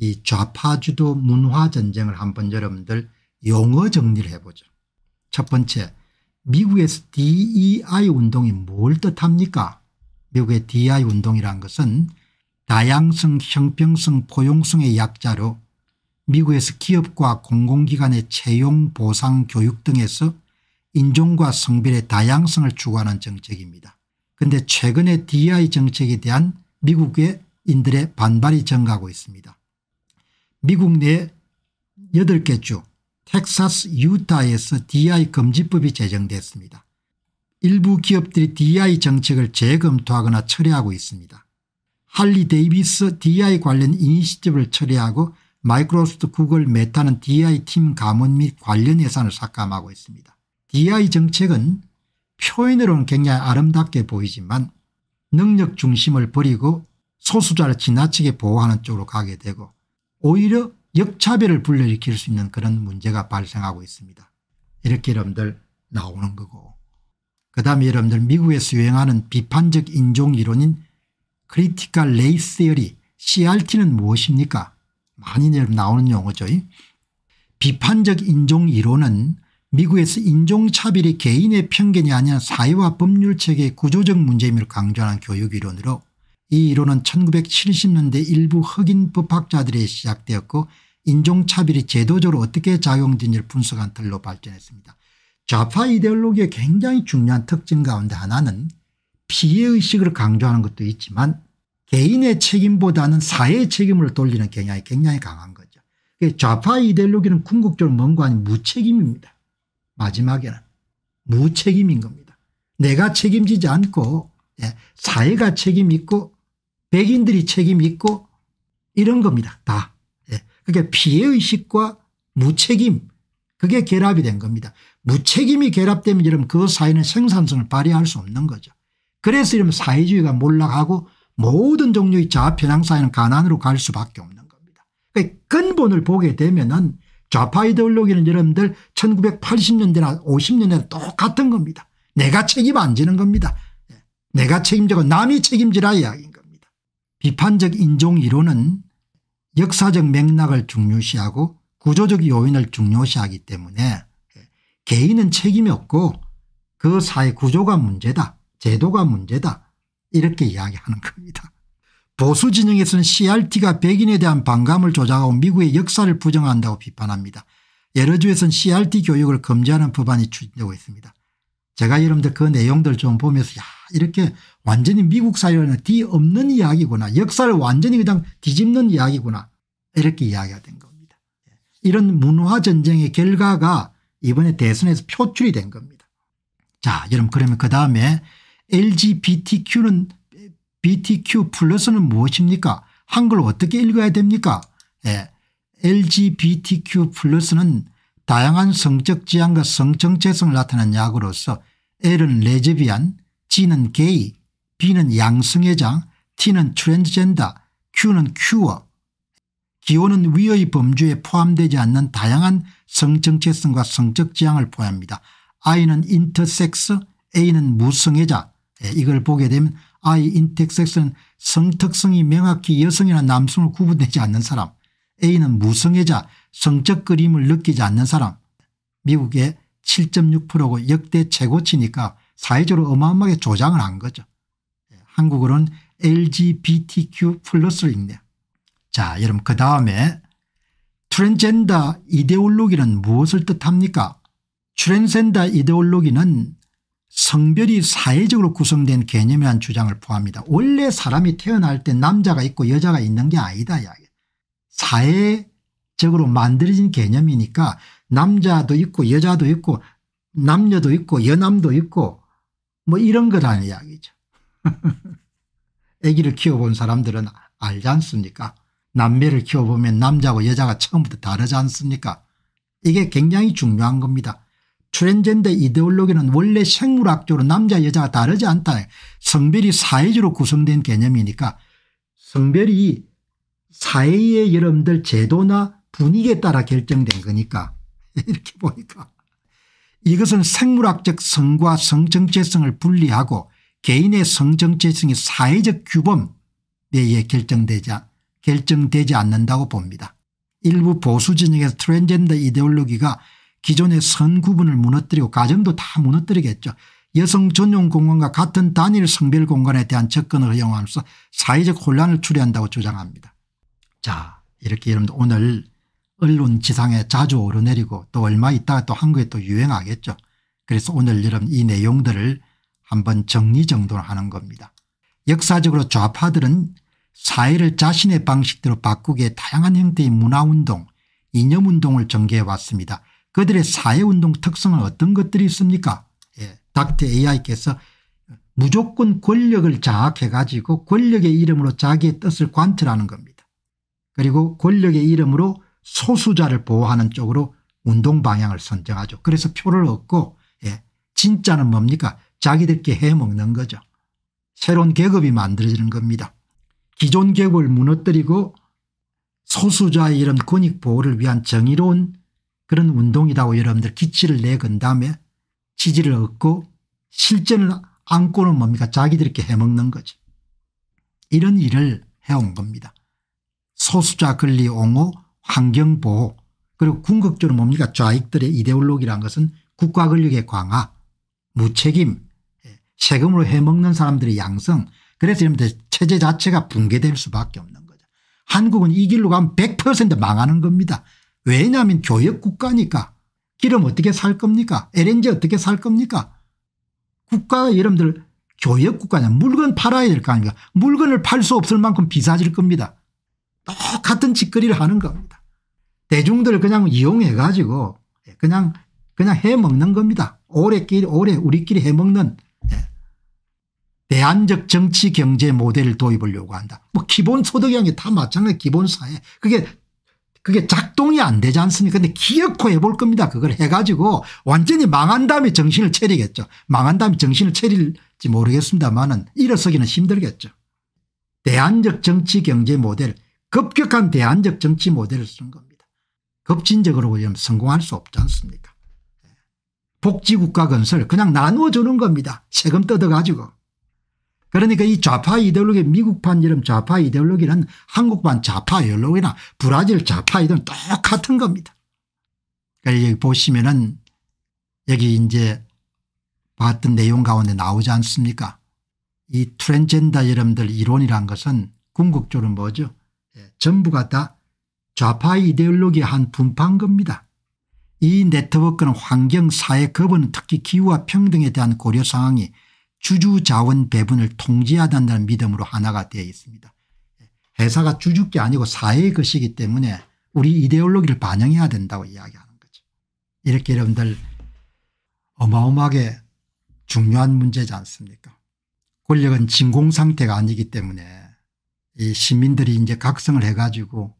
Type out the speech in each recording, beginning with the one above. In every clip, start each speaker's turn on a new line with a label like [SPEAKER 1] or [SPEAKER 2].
[SPEAKER 1] 이 좌파주도 문화전쟁을 한번 여러분들 용어 정리를 해보죠. 첫 번째 미국에서 DEI 운동이 뭘 뜻합니까 미국의 DEI 운동이란 것은 다양성 형평성 포용성의 약자로 미국에서 기업과 공공기관의 채용 보상 교육 등에서 인종과 성별의 다양성을 추구하는 정책입니다. 그런데 최근에 DEI 정책에 대한 미국의 인들의 반발이 증가하고 있습니다. 미국 내 8개 주 텍사스 유타에서 DI 금지법이 제정됐습니다. 일부 기업들이 DI 정책을 재검토하거나 철회하고 있습니다. 할리 데이비스 DI 관련 이니시티브를 철회하고 마이크로소프트 구글 메타는 DI 팀 감원 및 관련 예산을 삭감하고 있습니다. DI 정책은 표현으로는 굉장히 아름답게 보이지만 능력 중심을 버리고 소수자를 지나치게 보호하는 쪽으로 가게 되고 오히려 역차별을 불러일으킬 수 있는 그런 문제가 발생하고 있습니다. 이렇게 여러분들 나오는 거고 그 다음에 여러분들 미국에서 유행하는 비판적 인종 이론인 크리티컬 레이스 디어 CRT는 무엇입니까 많이 나오는 용어죠. 비판적 인종 이론은 미국에서 인종차별이 개인의 편견이 아니 사회와 법률체계의 구조적 문제임을 강조하는 교육이론으로 이 이론은 1970년대 일부 흑인 법학자들이 시작되었고 인종차별이 제도적으로 어떻게 작용된는지를 분석한 틀로 발전했습니다. 좌파 이데올로기의 굉장히 중요한 특징 가운데 하나는 피해의식을 강조하는 것도 있지만 개인의 책임보다는 사회의 책임을 돌리는 경향이 굉장히 강한 거죠. 좌파 이데올로기는 궁극적으로 뭔가 아닌 무책임입니다. 마지막에는 무책임인 겁니다. 내가 책임지지 않고 예, 사회가 책임있고 백인들이 책임 있고 이런 겁니다. 다. 예. 그게 그러니까 피해의식과 무책임 그게 결합이 된 겁니다. 무책임이 결합되면 여러분 그 사회는 생산성을 발휘할 수 없는 거죠. 그래서 이러면 사회주의가 몰락하고 모든 종류의 좌편향 사회는 가난으로 갈 수밖에 없는 겁니다. 그러니까 근본을 보게 되면은 좌파 이데올로기는 여러분들 1980년대나 50년대나 똑같은 겁니다. 내가 책임 안 지는 겁니다. 예. 내가 책임지고 남이 책임지라 이야기 비판적 인종이론은 역사적 맥락을 중요시하고 구조적 요인을 중요시하기 때문에 개인은 책임이 없고 그 사회 구조가 문제다 제도가 문제다 이렇게 이야기하는 겁니다. 보수 진영에서는 CRT가 백인에 대한 반감을 조장하고 미국의 역사를 부정한다고 비판합니다. 여러 주에서는 CRT 교육을 금지하는 법안이 추진되고 있습니다. 제가 여러분들 그 내용들 좀 보면서 야 이렇게 완전히 미국 사회는 뒤 없는 이야기구나 역사를 완전히 그냥 뒤집는 이야기구나 이렇게 이야기가 된 겁니다. 예. 이런 문화전쟁의 결과가 이번에 대선에서 표출이 된 겁니다. 자 여러분 그러면 그 다음에 LGBTQ는 BTQ 플러스는 무엇입니까 한글 어떻게 읽어야 됩니까 예. LGBTQ 플러스는 다양한 성적 지향과 성정체성을 나타낸 약으로서 L은 레즈비안, G는 게이, B는 양성애자 T는 트랜스젠더, Q는 큐어. 기호는 위의 범주에 포함되지 않는 다양한 성정체성과 성적 지향을 포함합니다. I는 인터섹스, A는 무성애자. 예, 이걸 보게 되면 I 인터섹스는 성특성이 명확히 여성이나 남성을 구분되지 않는 사람, A는 무성애자, 성적 그림을 느끼지 않는 사람, 미국의 7.6%고 역대 최고치니까 사회적으로 어마어마하게 조장을 한 거죠. 한국어로는 LGBTQ 플러스를 읽네요. 자 여러분 그 다음에 트랜젠더 이데올로기는 무엇을 뜻합니까 트랜젠더 이데올로기는 성별이 사회적으로 구성된 개념이란 주장을 포함합니다. 원래 사람이 태어날 때 남자가 있고 여자가 있는 게 아니다. 사회적으로 만들어진 개념이니까 남자도 있고 여자도 있고 남녀도 있고 여남도 있고 뭐 이런 거라는 이야기죠. 아기를 키워본 사람들은 알지 않습니까 남매를 키워보면 남자하고 여자가 처음부터 다르지 않습니까 이게 굉장히 중요한 겁니다. 트랜젠더 이데올로기는 원래 생물학적으로 남자 여자가 다르지 않다. 성별이 사회적으로 구성된 개념이니까 성별이 사회의 여러분들 제도나 분위기에 따라 결정된 거니까 이렇게 보니까 이것은 생물학적 성과 성정체성을 분리하고 개인의 성정체성이 사회적 규범 내에 결정되지, 결정되지 않는다고 봅니다. 일부 보수 진영에서 트랜젠더 이데올로기가 기존의 선 구분을 무너뜨리고 가정도 다 무너뜨리겠죠. 여성 전용 공간과 같은 단일 성별 공간에 대한 접근을 허용하면서 사회적 혼란을 초래한다고 주장합니다. 자 이렇게 여러분 오늘 언론 지상에 자주 오르내리고 또 얼마 있다가 또 한국에 또 유행하겠죠. 그래서 오늘 여러분 이 내용들을 한번 정리정돈하는 겁니다. 역사적으로 좌파들은 사회를 자신의 방식대로 바꾸기에 다양한 형태의 문화운동 이념운동을 전개해 왔습니다. 그들의 사회운동 특성은 어떤 것들이 있습니까 예, 닥터 AI께서 무조건 권력을 장악해 가지고 권력의 이름으로 자기의 뜻을 관철하는 겁니다. 그리고 권력의 이름으로 소수자를 보호하는 쪽으로 운동 방향을 선정하죠. 그래서 표를 얻고 예, 진짜는 뭡니까 자기들끼리 해먹는 거죠. 새로운 계급이 만들어지는 겁니다. 기존 계급을 무너뜨리고 소수자의 이런 권익 보호를 위한 정의로운 그런 운동이라고 여러분들 기치를 내건 다음에 지지를 얻고 실전을 안고는 뭡니까 자기들끼리 해먹는 거죠. 이런 일을 해온 겁니다. 소수자 권리 옹호 환경보호 그리고 궁극적으로 뭡니까 좌익들의 이데올로기란 것은 국가 권력의 강화 무책임 세금으로 해먹는 사람들의 양성 그래서 이런 체제 자체가 붕괴될 수밖에 없는 거죠. 한국은 이 길로 가면 100% 망하는 겁니다. 왜냐하면 교역 국가니까 기름 어떻게 살 겁니까 LNG 어떻게 살 겁니까 국가가 여러분들 교역 국가냐 물건 팔아야 될 거 아닙니까 물건을 팔 수 없을 만큼 비싸질 겁니다. 똑같은 짓거리를 하는 겁니다. 대중들 그냥 이용해 가지고 그냥 그냥 해먹는 겁니다. 오래끼리 오래 우리끼리 해먹는 대안적 정치 경제 모델을 도입을 요구한다. 뭐기본소득이라게다 마찬가지 기본사회. 그게 그게 작동이 안 되지 않습니까 근데 기어코 해볼 겁니다. 그걸 해가지고 완전히 망한 다음에 정신을 차리겠죠. 망한 다음에 정신을 차릴지 모르겠습니다만은 일어서기는 힘들겠죠. 대안적 정치 경제 모델 급격한 대안적 정치 모델을 쓰 겁니다. 급진적으로 보면 성공할 수 없지 않습니까 예. 복지국가 건설 그냥 나누어 주는 겁니다. 세금 뜯어가지고. 그러니까 이 좌파 이데올로기 미국판 이름 좌파 이데올로기는 한국판 좌파 이데올로기나 브라질 좌파 이데올로기 똑같은 겁니다. 그러니까 여기 보시면은 여기 이제 봤던 내용 가운데 나오지 않습니까 이 트랜젠더 여러분들 이론이란 것은 궁극적으로 뭐죠 예, 전부가 다 좌파 이데올로기의 한 분파인 겁니다. 이 네트워크는 환경, 사회, 급은 특히 기후와 평등에 대한 고려 상황이 주주 자원 배분을 통제하다는 믿음으로 하나가 되어 있습니다. 회사가 주주께 아니고 사회의 것이기 때문에 우리 이데올로기를 반영해야 된다고 이야기하는 거죠. 이렇게 여러분들 어마어마하게 중요한 문제지 않습니까 권력은 진공상태가 아니기 때문에 이 시민들이 이제 각성을 해가지고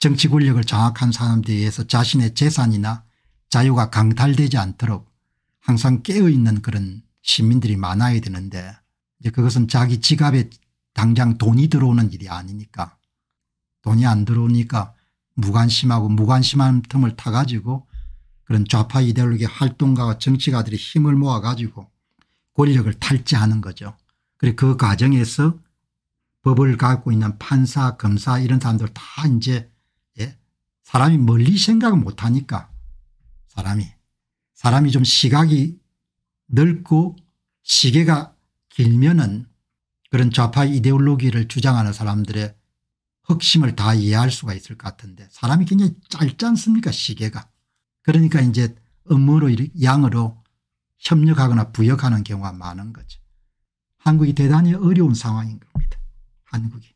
[SPEAKER 1] 정치 권력을 장악한 사람들에 의해서 자신의 재산이나 자유가 강탈되지 않도록 항상 깨어있는 그런 시민들이 많아야 되는데 이제 그것은 자기 지갑에 당장 돈이 들어오는 일이 아니니까 돈이 안 들어오니까 무관심하고 무관심한 틈을 타가지고 그런 좌파 이데올로기 활동가와 정치가들이 힘을 모아가지고 권력을 탈취하는 거죠. 그리고 그 과정에서 법을 갖고 있는 판사 검사 이런 사람들 다 이제 예? 사람이 멀리 생각을 못하니까 사람이 사람이 좀 시각이 넓고 시계가 길면은 그런 좌파 이데올로기를 주장하는 사람들의 흑심을 다 이해할 수가 있을 것 같은데 사람이 굉장히 짧지 않습니까 시계가. 그러니까 이제 업무로 양으로 협력하거나 부역하는 경우가 많은 거죠. 한국이 대단히 어려운 상황인 겁니다. 한국이.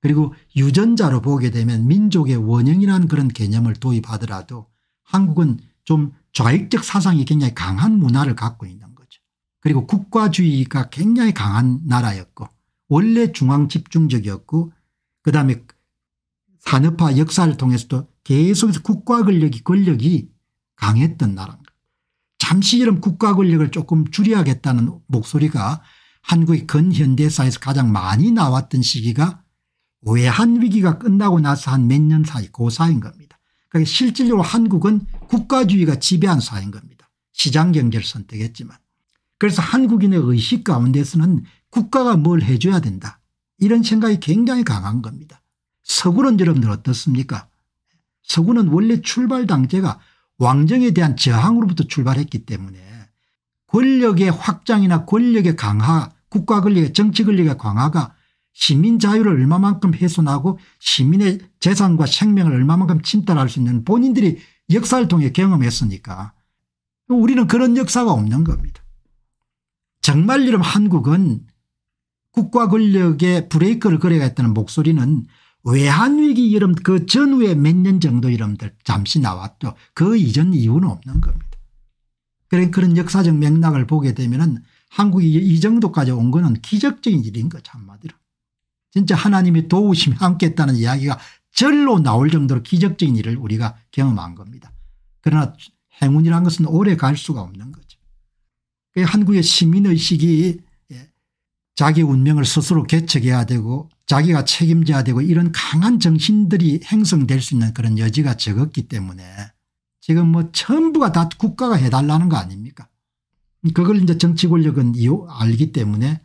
[SPEAKER 1] 그리고 유전자로 보게 되면 민족의 원형이라는 그런 개념을 도입하더라도 한국은 좀 좌익적 사상이 굉장히 강한 문화를 갖고 있는 거죠. 그리고 국가주의가 굉장히 강한 나라였고 원래 중앙 집중적이었고 그다음에 산업화 역사를 통해서도 계속해서 국가 권력이 권력이 강했던 나라 잠시 이런 국가 권력을 조금 줄여야겠다는 목소리가 한국의 근현대사에서 가장 많이 나왔던 시기가 외환 위기가 끝나고 나서 한 몇 년 사이 그사인 겁니다. 그러니까 실질적으로 한국은 국가주의가 지배한 사회인 겁니다. 시장경제를 선택했지만. 그래서 한국인의 의식 가운데서는 국가가 뭘 해줘야 된다. 이런 생각이 굉장히 강한 겁니다. 서구는 여러분들 어떻습니까 서구는 원래 출발 당제가 왕정에 대한 저항으로부터 출발했기 때문에 권력의 확장이나 권력의 강화 국가 권력의 정치 권력의 강화가 시민 자유를 얼마만큼 훼손하고 시민의 재산과 생명을 얼마만큼 침탈할 수 있는 본인들이 역사를 통해 경험했으니까 우리는 그런 역사가 없는 겁니다. 정말 이름 한국은 국가 권력의 브레이크를 걸어야했다는 목소리는 외환위기 이름 그 전후에 몇 년 정도 이름들 잠시 나왔죠. 그 이전 이유는 없는 겁니다. 그런 그런 역사적 맥락을 보게 되면 한국이 이 정도까지 온 거는 기적적인 일인 거죠 한마디로. 진짜 하나님이 도우심이 함께했다는 이야기가 절로 나올 정도로 기적적인 일을 우리가 경험한 겁니다. 그러나 행운이라 것은 오래 갈 수가 없는 거죠. 그 한국의 시민의식이 예, 자기 운명을 스스로 개척해야 되고 자기가 책임져야 되고 이런 강한 정신들이 행성될 수 있는 그런 여지가 적었기 때문에 지금 뭐 전부가 다 국가가 해달라는 거 아닙니까 그걸 이제 정치 권력은 알기 때문에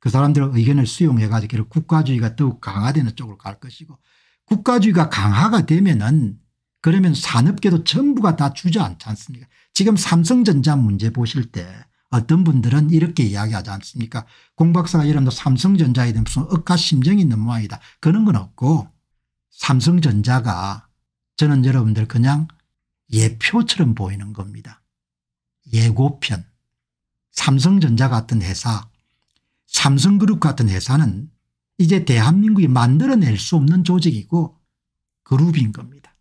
[SPEAKER 1] 그 사람들의 의견을 수용해 가지고 국가주의가 더욱 강화되는 쪽으로 갈 것이고 국가주의가 강화가 되면은 그러면 산업계도 전부가 다 주저앉지 않습니까 지금 삼성전자 문제 보실 때 어떤 분들은 이렇게 이야기하지 않습니까 공박사가 이름도 삼성전자에 대한 무슨 억하심정이 있는 모양이다 그런 건 없고 삼성전자가 저는 여러분들 그냥 예표처럼 보이는 겁니다 예고편 삼성전자 같은 회사 삼성그룹 같은 회사는 이제 대한민국이 만들어낼 수 없는 조직이고 그룹인 겁니다.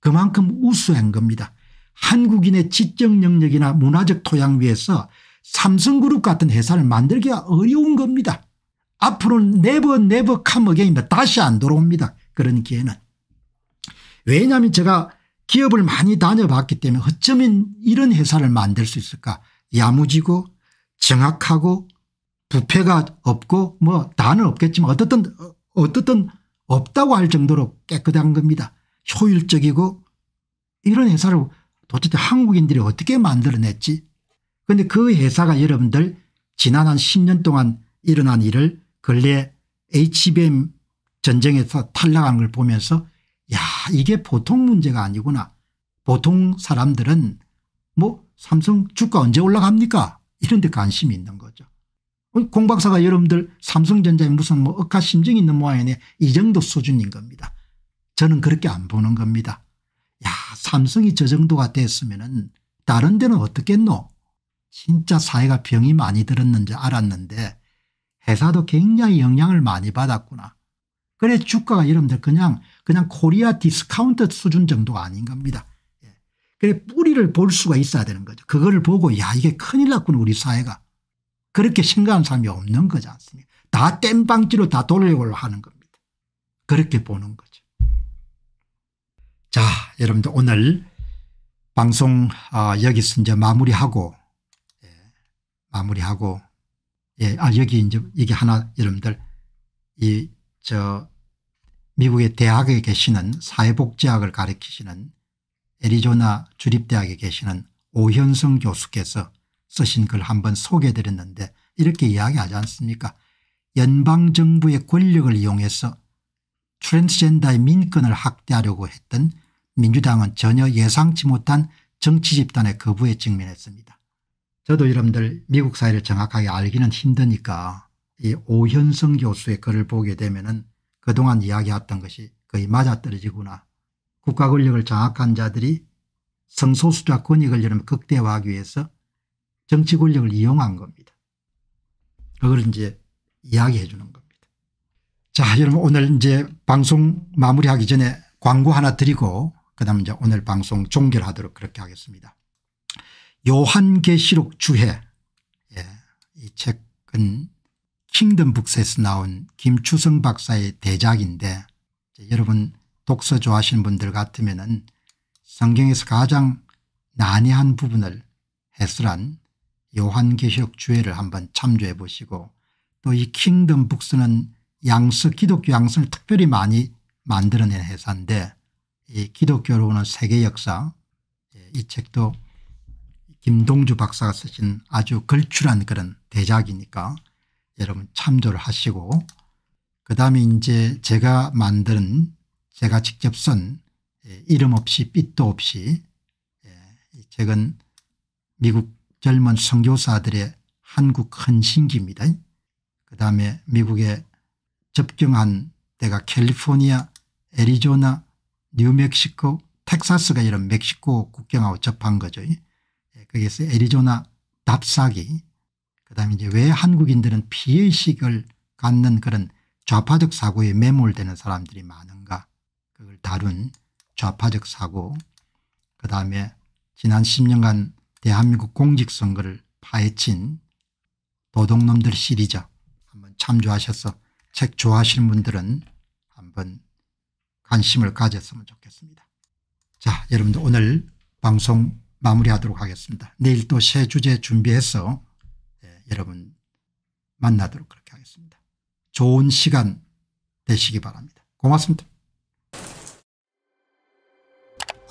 [SPEAKER 1] 그만큼 우수한 겁니다. 한국인의 지적 영역이나 문화적 토양 위에서 삼성그룹 같은 회사를 만들기가 어려운 겁니다. 앞으로는 네버 네버 캄어게입니다. 다시 안 돌아옵니다. 그런 기회는. 왜냐하면 제가 기업을 많이 다녀봤기 때문에 어쩌면 이런 회사를 만들 수 있을까 야무지고 정확하고 부패가 없고 뭐 다는 없겠지만 어떻든 어떻든 없다고 할 정도로 깨끗한 겁니다. 효율적이고 이런 회사를 도대체 한국인들이 어떻게 만들어냈지 그런데 그 회사가 여러분들 지난 한 10년 동안 일어난 일을 근래 HBM 전쟁에서 탈락한 걸 보면서 야 이게 보통 문제가 아니구나. 보통 사람들은 뭐 삼성 주가 언제 올라갑니까 이런 데 관심이 있는 거죠. 공박사가 여러분들 삼성전자에 무슨 뭐 억하심정이 있는 모양이네 이 정도 수준인 겁니다. 저는 그렇게 안 보는 겁니다. 야 삼성이 저 정도가 됐으면 은 다른 데는 어떻겠노 진짜 사회가 병이 많이 들었는지 알았는데 회사도 굉장히 영향을 많이 받았구나. 그래 주가가 여러분들 그냥 그냥 코리아 디스카운트 수준 정도가 아닌 겁니다. 예. 그래 뿌리를 볼 수가 있어야 되는 거죠. 그거를 보고 야 이게 큰일 났구나 우리 사회가. 그렇게 생각한는 사람이 없는 거지 않습니까 다 땜방지로 다 돌려고 하는 겁니다. 그렇게 보는 거죠. 자 여러분들 오늘 방송 아, 여기서 이제 마무리하고 예, 마무리하고 예, 아 여기 이제 이게 하나 여러분들 이 저 미국의 대학에 계시는 사회복지학을 가르치시는 애리조나 주립대학에 계시는 오현성 교수께서 쓰신 글 한번 소개해 드렸는데 이렇게 이야기하지 않습니까 연방정부의 권력을 이용해서 트랜스젠더의 민권을 확대하려고 했던 민주당은 전혀 예상치 못한 정치 집단의 거부에 직면했습니다. 저도 여러분들 미국 사회를 정확하게 알기는 힘드니까 이 오현성 교수의 글을 보게 되면 은 그동안 이야기했던 것이 거의 맞아떨어지구나. 국가 권력을 장악한 자들이 성소수자 권익을 여러 분 극대화하기 위해서 정치 권력을 이용한 겁니다. 그걸 이제 이야기해 주는 겁니다. 자 여러분 오늘 이제 방송 마무리하기 전에 광고 하나 드리고 그다음 이제 오늘 방송 종결하도록 그렇게 하겠습니다. 요한계시록 주해 예, 이 책은 킹덤북스에서 나온 김추성 박사의 대작인데 여러분 독서 좋아하시는 분들 같으면 성경에서 가장 난해한 부분을 해설한 요한계시록 주회를 한번 참조해 보시고 또 이 킹덤 북스는 양석 기독교 양서를 특별히 많이 만들어낸 회사인데 이 기독교로 오는 세계 역사 예, 이 책도 김동주 박사가 쓰신 아주 걸출한 그런 대작이니까 여러분 참조를 하시고 그다음에 이제 제가 만든 제가 직접 쓴 예, 이름 없이 빛도 없이 예, 이 책은 미국 젊은 선교사들의 한국 헌신기입니다. 그 다음에 미국에 접경한 때가 캘리포니아 애리조나 뉴멕시코 텍사스가 이런 멕시코 국경하고 접한 거죠. 예, 거기에서 애리조나 답사기 그다음에 이제 왜 한국인들은 피해의식을 갖는 그런 좌파적 사고에 매몰되는 사람들이 많은가 그걸 다룬 좌파적 사고 그다음에 지난 10년간 대한민국 공직선거를 파헤친 도둑놈들 시리즈 한번 참조하셔서 책 좋아하시는 분들은 한번 관심을 가졌으면 좋겠습니다. 자 여러분들 오늘 방송 마무리하도록 하겠습니다. 내일 또 새 주제 준비해서 예, 여러분 만나도록 그렇게 하겠습니다. 좋은 시간 되시기 바랍니다. 고맙습니다.